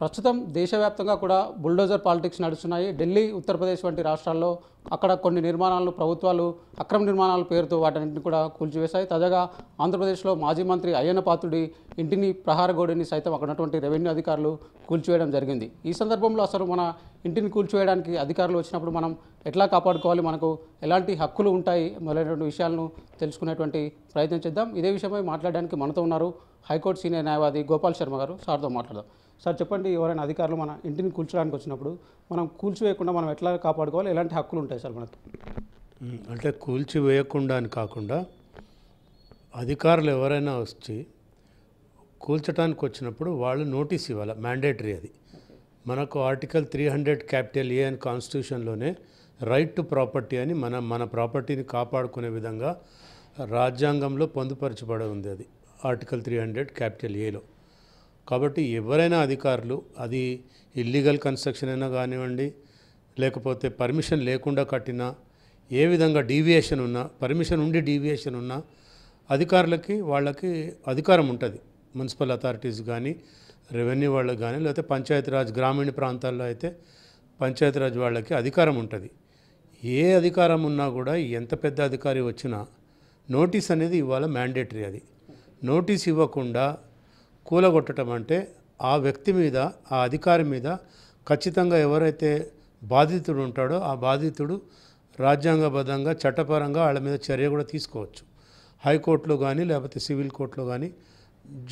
ప్రస్తుతం దేశవ్యాప్తంగా కూడా బుల్డోజర్ పాలిటిక్స్ నడుస్తున్నాయి ఢిల్లీ ఉత్తరప్రదేశ్ వంటి రాష్ట్రాల్లో అక్కడ కొన్ని నిర్మాణాలను ప్రభుత్వాలు అక్రమ నిర్మాణాల పేరుతో వాటిని కూడా కూల్చివేశాయి తాజాగా ఆంధ్రప్రదేశ్లో మాజీ మంత్రి అయ్యన్న పాత్రుడి ఇంటిని ప్రహారగోడిని సైతం అక్కడ ఉన్నటువంటి రెవెన్యూ అధికారులు కూల్చివేయడం జరిగింది ఈ సందర్భంలో అసలు మన ఇంటిని కూల్చివేయడానికి అధికారులు వచ్చినప్పుడు మనం ఎట్లా కాపాడుకోవాలి మనకు ఎలాంటి హక్కులు ఉంటాయి మొదలైనటువంటి విషయాలను తెలుసుకునేటువంటి ప్రయత్నం చేద్దాం ఇదే విషయమై మాట్లాడడానికి మనతో ఉన్నారు హైకోర్టు సీనియర్ న్యాయవాది గోపాల్ శర్మ గారు సార్తో మాట్లాడదాం సార్ చెప్పండి ఎవరైనా అధికారులు మన ఇంటిని కూల్చడానికి వచ్చినప్పుడు మనం కూల్చివేయకుండా మనం ఎట్లా కాపాడుకోవాలి ఎలాంటి హక్కులు ఉంటాయి సార్ మనకి అంటే కూల్చివేయకుండా అని కాకుండా అధికారులు ఎవరైనా వచ్చి కూల్చడానికి వచ్చినప్పుడు వాళ్ళు నోటీస్ ఇవ్వాలి మ్యాండేటరీ అది మనకు article three hundred capital A and కాన్స్టిట్యూషన్లోనే రైట్ టు ప్రాపర్టీ అని మన మన ప్రాపర్టీని కాపాడుకునే విధంగా రాజ్యాంగంలో పొందుపరచబడి ఉంది అది ఆర్టికల్ త్రీ హండ్రెడ్ క్యాపిటల్ ఏలో కాబట్టి ఎవరైనా అధికారులు అది ఇల్లీగల్ కన్స్ట్రక్షన్ అయినా కానివ్వండి లేకపోతే పర్మిషన్ లేకుండా కట్టినా ఏ విధంగా డీవియేషన్ ఉన్నా పర్మిషన్ ఉండి డీవియేషన్ ఉన్నా అధికారులకి వాళ్ళకి అధికారం ఉంటుంది మున్సిపల్ అథారిటీస్ కానీ రెవెన్యూ వాళ్ళకి కానీ లేకపోతే పంచాయతీరాజ్ గ్రామీణ ప్రాంతాల్లో అయితే పంచాయతీరాజ్ వాళ్ళకి అధికారం ఉంటుంది ఏ అధికారం ఉన్నా కూడా ఎంత పెద్ద అధికారి వచ్చినా నోటీస్ అనేది ఇవాళ మ్యాండేటరీ అది నోటీస్ ఇవ్వకుండా కూలగొట్టడం అంటే ఆ వ్యక్తి మీద ఆ అధికారి మీద ఖచ్చితంగా ఎవరైతే బాధితుడు ఉంటాడో ఆ బాధితుడు రాజ్యాంగబద్ధంగా చట్టపరంగా వాళ్ళ మీద చర్య కూడా తీసుకోవచ్చు హైకోర్టులో కానీ లేకపోతే సివిల్ కోర్టులో కానీ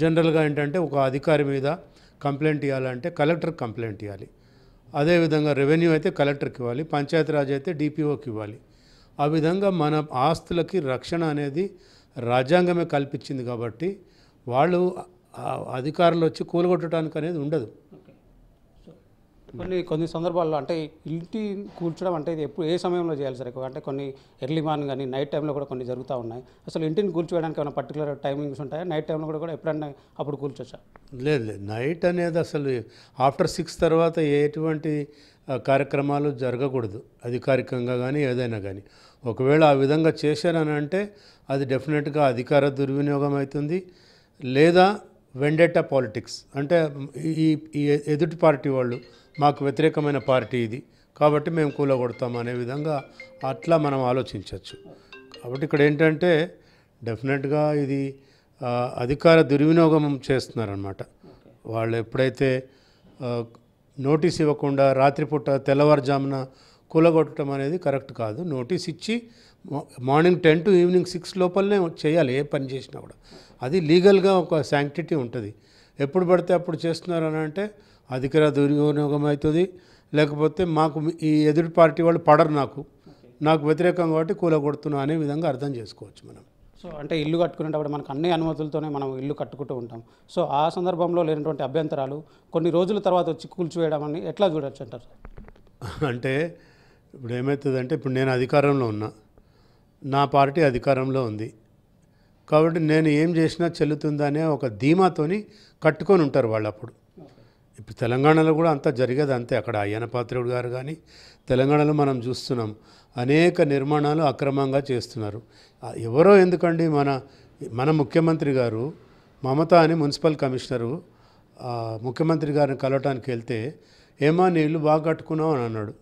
జనరల్గా ఏంటంటే ఒక అధికారి మీద కంప్లైంట్ ఇవ్వాలంటే కలెక్టర్ కంప్లైంట్ ఇవ్వాలి అదేవిధంగా రెవెన్యూ అయితే కలెక్టర్కి ఇవ్వాలి పంచాయతీరాజ్ అయితే డిపిఓకి ఇవ్వాలి ఆ విధంగా మన ఆస్తులకి రక్షణ అనేది రాజ్యాంగమే కల్పించింది కాబట్టి వాళ్ళు అధికారులు వచ్చి కూలగొట్టడానికి అనేది ఉండదు కొన్ని కొన్ని సందర్భాల్లో అంటే ఇంటి కూల్చడం అంటే ఇది ఎప్పుడు ఏ సమయంలో చేయాలి సార్ ఎక్కువ అంటే కొన్ని ఎర్లీ మార్నింగ్ కానీ నైట్ టైంలో కూడా కొన్ని జరుగుతూ ఉన్నాయి అసలు ఇంటిని కూల్చోవడానికి ఏమైనా పర్టికులర్ టైమింగ్స్ ఉంటాయా నైట్ టైంలో కూడా కూడా ఎప్పుడన్నా అప్పుడు కూల్చొచ్చా లేదు లేదు నైట్ అనేది అసలు ఆఫ్టర్ సిక్స్ తర్వాత ఎటువంటి కార్యక్రమాలు జరగకూడదు అధికారికంగా కానీ ఏదైనా కానీ ఒకవేళ ఆ విధంగా చేశారని అంటే అది డెఫినెట్గా అధికార దుర్వినియోగం అవుతుంది లేదా వెండేటా పాలిటిక్స్ అంటే ఈ ఈ ఎదుటి పార్టీ వాళ్ళు మాకు వ్యతిరేకమైన పార్టీ ఇది కాబట్టి మేము కూలగొడతాం అనే విధంగా అట్లా మనం ఆలోచించవచ్చు కాబట్టి ఇక్కడ ఏంటంటే డెఫినెట్గా ఇది అధికార దుర్వినియోగం చేస్తున్నారనమాట వాళ్ళు ఎప్పుడైతే నోటీస్ ఇవ్వకుండా రాత్రిపూట తెల్లవారుజామున కూలగొట్టడం అనేది కరెక్ట్ కాదు నోటీస్ ఇచ్చి morning ten to evening six లోపలనే చేయాలి ఏ పని చేసినా కూడా అది లీగల్గా ఒక శాంక్టిటీ ఉంటుంది ఎప్పుడు పడితే అప్పుడు చేస్తున్నారు అని అంటే అధికార దుర్వినియోగం అవుతుంది లేకపోతే మాకు ఈ ఎదుటి పార్టీ వాళ్ళు పడరు నాకు నాకు వ్యతిరేకం కాబట్టి కూలగొడుతున్నా అనే విధంగా అర్థం చేసుకోవచ్చు మనం సో అంటే ఇల్లు కట్టుకునేటప్పుడు మనకు అన్ని అనుమతులతోనే మనం ఇల్లు కట్టుకుంటూ ఉంటాం సో ఆ సందర్భంలో లేనటువంటి అభ్యంతరాలు కొన్ని రోజుల తర్వాత వచ్చి కూల్చివేయడం అని ఎట్లా చూడొచ్చు అంటారు అంటే ఇప్పుడు ఏమవుతుందంటే ఇప్పుడు నేను అధికారంలో ఉన్నా నా పార్టీ అధికారంలో ఉంది కాబట్టి నేను ఏం చేసినా చెల్లుతుందనే ఒక ధీమాతోని కట్టుకొని ఉంటారు వాళ్ళు అప్పుడు ఇప్పుడు తెలంగాణలో కూడా అంతా జరిగేది అంతే అక్కడ అయ్యన పాత్రుడు గారు కానీ తెలంగాణలో మనం చూస్తున్నాం అనేక నిర్మాణాలు అక్రమంగా చేస్తున్నారు ఎవరో ఎందుకండి మన మన ముఖ్యమంత్రి గారు మమత అని మున్సిపల్ కమిషనరు ముఖ్యమంత్రి గారిని కలవటానికి వెళ్తే ఏమా నీళ్ళు బాగా కట్టుకున్నావు అని అన్నాడు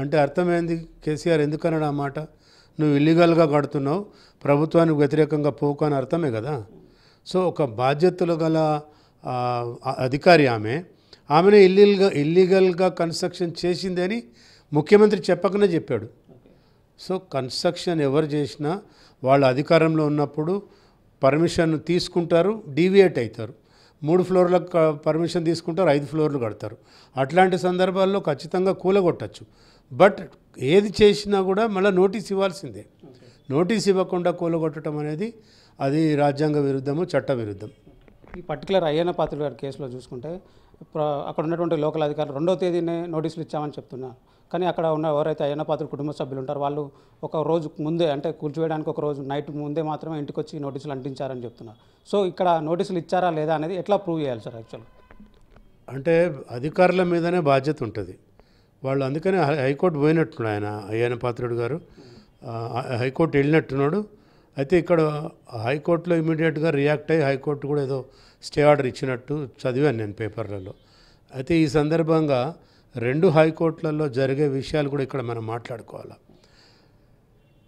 అంటే అర్థమైంది కేసీఆర్ ఎందుకన్నాడు ఆ మాట నువ్వు ఇల్లీగల్గా కడుతున్నావు ప్రభుత్వానికి వ్యతిరేకంగా పోకు అని అర్థమే కదా సో ఒక బాధ్యతలు గల అధికారి ఆమె ఆమెను ఇల్లీగల్గా ఇల్లీగల్గా కన్స్ట్రక్షన్ చేసిందని ముఖ్యమంత్రి చెప్పకనే చెప్పాడు సో కన్స్ట్రక్షన్ ఎవరు చేసినా వాళ్ళు అధికారంలో ఉన్నప్పుడు పర్మిషన్ తీసుకుంటారు డీవియేట్ అవుతారు మూడు ఫ్లోర్లకు పర్మిషన్ తీసుకుంటారు ఐదు ఫ్లోర్లు కడతారు అట్లాంటి సందర్భాల్లో ఖచ్చితంగా కూలగొట్టచ్చు బట్ ఏది చేసినా కూడా మళ్ళీ నోటీస్ ఇవ్వాల్సిందే నోటీస్ ఇవ్వకుండా కూలగొట్టడం అనేది అది రాజ్యాంగ విరుద్ధము చట్ట విరుద్ధం ఈ పర్టికులర్ అయ్యన్న పాత్రలు గారి కేసులో చూసుకుంటే అక్కడ ఉన్నటువంటి లోకల్ అధికారులు రెండో తేదీనే నోటీసులు ఇచ్చామని చెప్తున్నారు కానీ అక్కడ ఉన్న ఎవరైతే అయ్యన్న పాత్ర కుటుంబ సభ్యులు ఉంటారు వాళ్ళు ఒక రోజు ముందే అంటే కూల్చివేయడానికి ఒక రోజు నైట్ ముందే మాత్రమే ఇంటికి వచ్చి నోటీసులు అంటించారని చెప్తున్నారు సో ఇక్కడ నోటీసులు ఇచ్చారా లేదా అనేది ఎట్లా ప్రూవ్ చేయాలి సార్ యాక్చువల్గా అంటే అధికారుల మీదనే బాధ్యత ఉంటుంది వాళ్ళు అందుకనే హైకోర్టు పోయినట్టున్నాడు ఆయన అయ్యాన పాత్రుడు గారు హైకోర్టు వెళ్ళినట్టున్నాడు అయితే ఇక్కడ హైకోర్టులో ఇమీడియట్గా రియాక్ట్ అయ్యి హైకోర్టు కూడా ఏదో స్టే ఆర్డర్ ఇచ్చినట్టు చదివాను నేను పేపర్లలో అయితే ఈ సందర్భంగా రెండు హైకోర్టులలో జరిగే విషయాలు కూడా ఇక్కడ మనం మాట్లాడుకోవాలి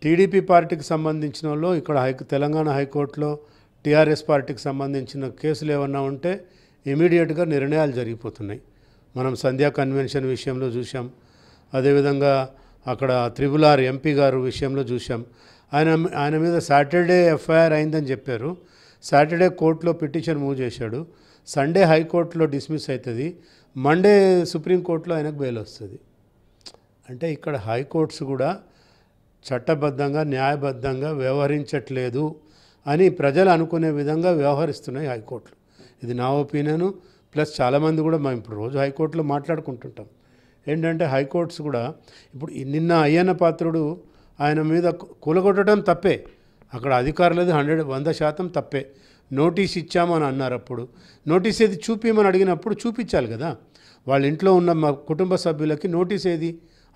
టీడీపీ పార్టీకి సంబంధించిన వాళ్ళు ఇక్కడ హై తెలంగాణ హైకోర్టులో టీఆర్ఎస్ పార్టీకి సంబంధించిన కేసులు ఏమన్నా ఉంటే ఇమీడియట్గా నిర్ణయాలు జరిగిపోతున్నాయి మనం సంధ్యా కన్వెన్షన్ విషయంలో చూసాం అదేవిధంగా అక్కడ త్రిబుల్ ఆర్ ఎంపీ గారు విషయంలో చూసాం ఆయన ఆయన మీద సాటర్డే ఎఫ్ఐఆర్ అయిందని చెప్పారు సాటర్డే కోర్టులో పిటిషన్ మూవ్ చేశాడు సండే హైకోర్టులో డిస్మిస్ అవుతుంది మండే సుప్రీంకోర్టులో ఆయనకు బెయిల్ వస్తుంది అంటే ఇక్కడ హైకోర్ట్స్ కూడా చట్టబద్ధంగా న్యాయబద్ధంగా వ్యవహరించట్లేదు అని ప్రజలు అనుకునే విధంగా వ్యవహరిస్తున్నాయి హైకోర్టులు ఇది నా ఒపీనియను ప్లస్ చాలామంది కూడా మేము ఇప్పుడు రోజు హైకోర్టులో మాట్లాడుకుంటుంటాం ఏంటంటే హైకోర్ట్స్ కూడా ఇప్పుడు నిన్న అయ్యన్న పాత్రుడు ఆయన మీద కూలగొట్టడం తప్పే అక్కడ అధికారులది హండ్రెడ్ వంద శాతం తప్పే నోటీస్ ఇచ్చామని అన్నారు అప్పుడు నోటీస్ ఏది చూపిమని అడిగినప్పుడు చూపించాలి కదా వాళ్ళ ఇంట్లో ఉన్న మా కుటుంబ సభ్యులకి నోటీస్ ఏది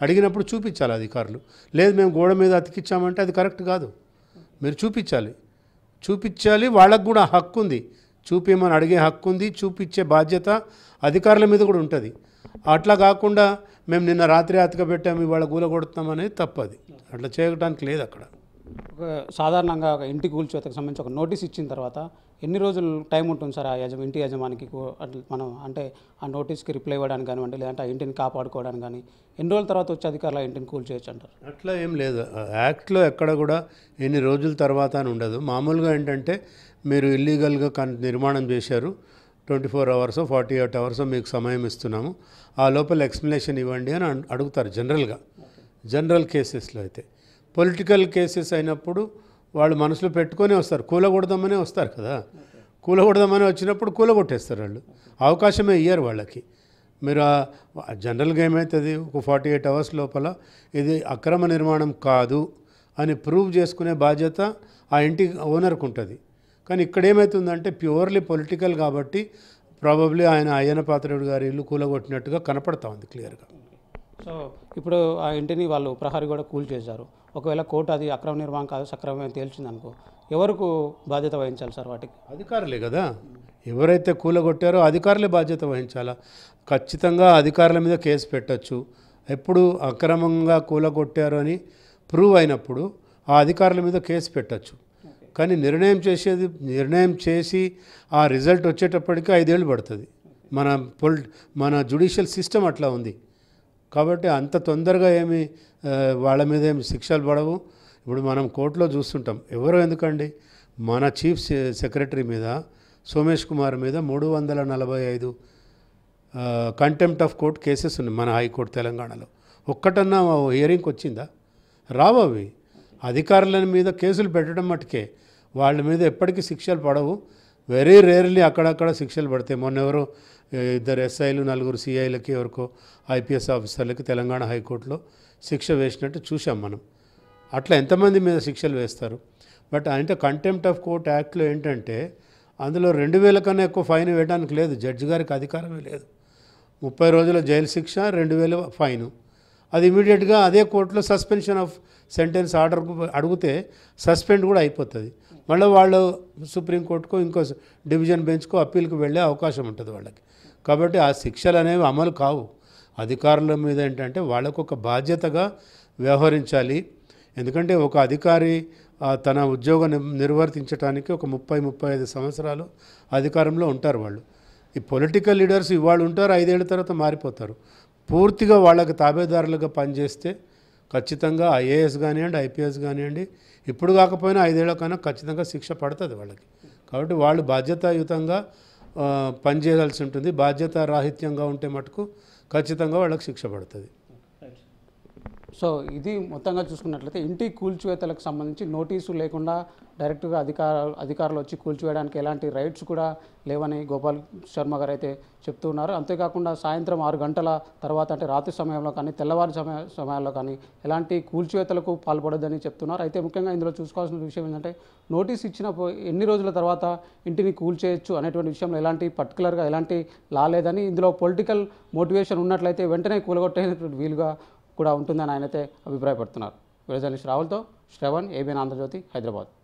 అడిగినప్పుడు చూపించాలి అధికారులు లేదు మేము గోడ మీద అతికిచ్చామంటే అది కరెక్ట్ కాదు మీరు చూపించాలి చూపించాలి వాళ్ళకు కూడా హక్కు ఉంది చూపిమని అడిగే హక్కు ఉంది చూపించే బాధ్యత అధికారుల మీద కూడా ఉంటుంది అట్లా కాకుండా మేము నిన్న రాత్రి అతక పెట్టాము ఇవాళ గూల కొడుతున్నాం అనేది తప్పది అట్లా చేయడానికి లేదు అక్కడ సాధారణంగా ఒక ఇంటి కూల్చేతకు సంబంధించి ఒక నోటీస్ ఇచ్చిన తర్వాత ఎన్ని రోజులు టైం ఉంటుంది సార్ ఆ యజమా ఇంటి యజమానికి మనం అంటే ఆ నోటీస్కి రిప్లై ఇవ్వడానికి కానివ్వండి లేదంటే ఆ ఇంటిని కాపాడుకోవడానికి కానీ ఎన్ని రోజుల తర్వాత వచ్చే అధికారులు ఆ ఇంటిని కూల్చేయచ్చు అంటారు అట్లా ఏం లేదు యాక్ట్లో ఎక్కడ కూడా ఎన్ని రోజుల తర్వాత అని ఉండదు మామూలుగా ఏంటంటే మీరు ఇల్లీగల్గా కన్ నిర్మాణం చేశారు twenty four hours forty eight hours మీకు సమయం ఇస్తున్నాము ఆ లోపల ఎక్స్ప్లెనేషన్ ఇవ్వండి అని అడుగుతారు జనరల్గా జనరల్ కేసెస్లో అయితే పొలిటికల్ కేసెస్ అయినప్పుడు వాళ్ళు మనసులో పెట్టుకొని వస్తారు కూలగొడదామనే వస్తారు కదా కూలగొడదామని వచ్చినప్పుడు కూలగొట్టేస్తారు వాళ్ళు అవకాశమే ఇయ్యారు వాళ్ళకి మీరు జనరల్గా ఏమవుతుంది ఒక ఫార్టీ ఎయిట్ అవర్స్ లోపల ఇది అక్రమ నిర్మాణం కాదు అని ప్రూవ్ చేసుకునే బాధ్యత ఆ ఇంటి ఓనర్కు ఉంటుంది కానీ ఇక్కడ ఏమవుతుందంటే ప్యూర్లీ పొలిటికల్ కాబట్టి ప్రాబబ్లీ ఆయన అయ్యన పాత్రుడు గారి ఇల్లు కూలగొట్టినట్టుగా కనపడతా ఉంది క్లియర్గా సో ఇప్పుడు ఆ ఇంటిని వాళ్ళు ప్రహరీ కూడా చేశారు ఒకవేళ కోర్టు అది అక్రమ నిర్మాణం కాదు సక్రమమే అనుకో ఎవరికి బాధ్యత వహించాలి సార్ వాటికి అధికారులే కదా ఎవరైతే కూలగొట్టారో అధికారులే బాధ్యత వహించాలా ఖచ్చితంగా అధికారుల మీద కేసు పెట్టచ్చు ఎప్పుడు అక్రమంగా కూలగొట్టారు అని ప్రూవ్ అయినప్పుడు ఆ అధికారుల మీద కేసు పెట్టచ్చు కానీ నిర్ణయం చేసేది నిర్ణయం చేసి ఆ రిజల్ట్ వచ్చేటప్పటికి ఐదేళ్ళు పడుతుంది మన పొల్ మన జ్యుడిషియల్ సిస్టమ్ అట్లా ఉంది కాబట్టి అంత తొందరగా ఏమి వాళ్ళ మీద ఏమి శిక్షలు పడవు ఇప్పుడు మనం కోర్టులో చూస్తుంటాం ఎవరు ఎందుకండి మన చీఫ్ సెక్రటరీ మీద సోమేష్ కుమార్ మీద మూడు వందల నలభై ఐదు కంటెంప్ట్ ఆఫ్ కోర్ట్ కేసెస్ ఉన్నాయి మన హైకోర్టు తెలంగాణలో ఒక్కటన్నా హియరింగ్కి వచ్చిందా రావు అవి అధికారుల మీద కేసులు పెట్టడం మట్టుకే వాళ్ళ మీద ఎప్పటికీ శిక్షలు పడవు వెరీ రేర్లీ అక్కడక్కడ శిక్షలు పడతాయి మొన్న ఎవరో ఇద్దరు ఎస్ఐలు నలుగురు సిఐలకి ఎవరికో ఐపీఎస్ ఆఫీసర్లకి తెలంగాణ హైకోర్టులో శిక్ష వేసినట్టు చూసాం మనం అట్లా ఎంతమంది మీద శిక్షలు వేస్తారు బట్ అంటే కంటెంప్ట్ ఆఫ్ కోర్ట్ యాక్ట్లో ఏంటంటే అందులో రెండు వేల కన్నా ఎక్కువ ఫైన్ వేయడానికి లేదు జడ్జి గారికి అధికారమే లేదు ముప్పై రోజుల జైలు శిక్ష రెండు వేల ఫైన్ అది ఇమీడియట్గా అదే కోర్టులో సస్పెన్షన్ ఆఫ్ సెంటెన్స్ ఆర్డర్ అడిగితే సస్పెండ్ కూడా అయిపోతుంది మళ్ళీ వాళ్ళు సుప్రీంకోర్టుకు ఇంకో డివిజన్ బెంచ్కు అప్పీల్కి వెళ్ళే అవకాశం ఉంటుంది వాళ్ళకి కాబట్టి ఆ శిక్షలు అనేవి అమలు కావు అధికారుల మీద ఏంటంటే వాళ్ళకు ఒక బాధ్యతగా వ్యవహరించాలి ఎందుకంటే ఒక అధికారి తన ఉద్యోగం నిర్వర్తించడానికి ఒక ముప్పై ముప్పై ఐదు సంవత్సరాలు అధికారంలో ఉంటారు వాళ్ళు ఈ పొలిటికల్ లీడర్స్ ఇవాళ ఉంటారు ఐదేళ్ల తర్వాత మారిపోతారు పూర్తిగా వాళ్ళకి తాబేదారులుగా పనిచేస్తే ఖచ్చితంగా ఐఏఎస్ కానివ్వండి ఐపీఎస్ కానివ్వండి ఇప్పుడు కాకపోయినా ఐదేళ్లకైనా ఖచ్చితంగా శిక్ష పడుతుంది వాళ్ళకి కాబట్టి వాళ్ళు బాధ్యతాయుతంగా పనిచేయాల్సి ఉంటుంది బాధ్యత రాహిత్యంగా ఉంటే మటుకు ఖచ్చితంగా వాళ్ళకి శిక్ష పడుతుంది సో ఇది మొత్తంగా చూసుకున్నట్లయితే ఇంటి కూల్చివేతలకు సంబంధించి నోటీసు లేకుండా డైరెక్ట్గా అధికార అధికారులు వచ్చి కూల్చివేయడానికి ఎలాంటి రైట్స్ కూడా లేవని గోపాల్ శర్మ గారు అయితే చెప్తున్నారు అంతేకాకుండా సాయంత్రం ఆరు గంటల తర్వాత అంటే రాత్రి సమయంలో కానీ తెల్లవారు సమయ సమయాల్లో కానీ ఎలాంటి కూల్చివేతలకు పాల్పడొద్దని చెప్తున్నారు అయితే ముఖ్యంగా ఇందులో చూసుకోవాల్సిన విషయం ఏంటంటే నోటీస్ ఇచ్చిన ఎన్ని రోజుల తర్వాత ఇంటిని కూల్చేయచ్చు అనేటువంటి విషయంలో ఎలాంటి పర్టికులర్గా ఎలాంటి లా లేదని ఇందులో పొలిటికల్ మోటివేషన్ ఉన్నట్లయితే వెంటనే కూలగొట్టేటువంటి వీలుగా కూడా ఉంటుందని ఆయనైతే అభిప్రాయపడుతున్నారు వీడియో రావుల్తో శ్రవణ్ ఏబిఎన్ ఆంధ్రజ్యోతి హైదరాబాద్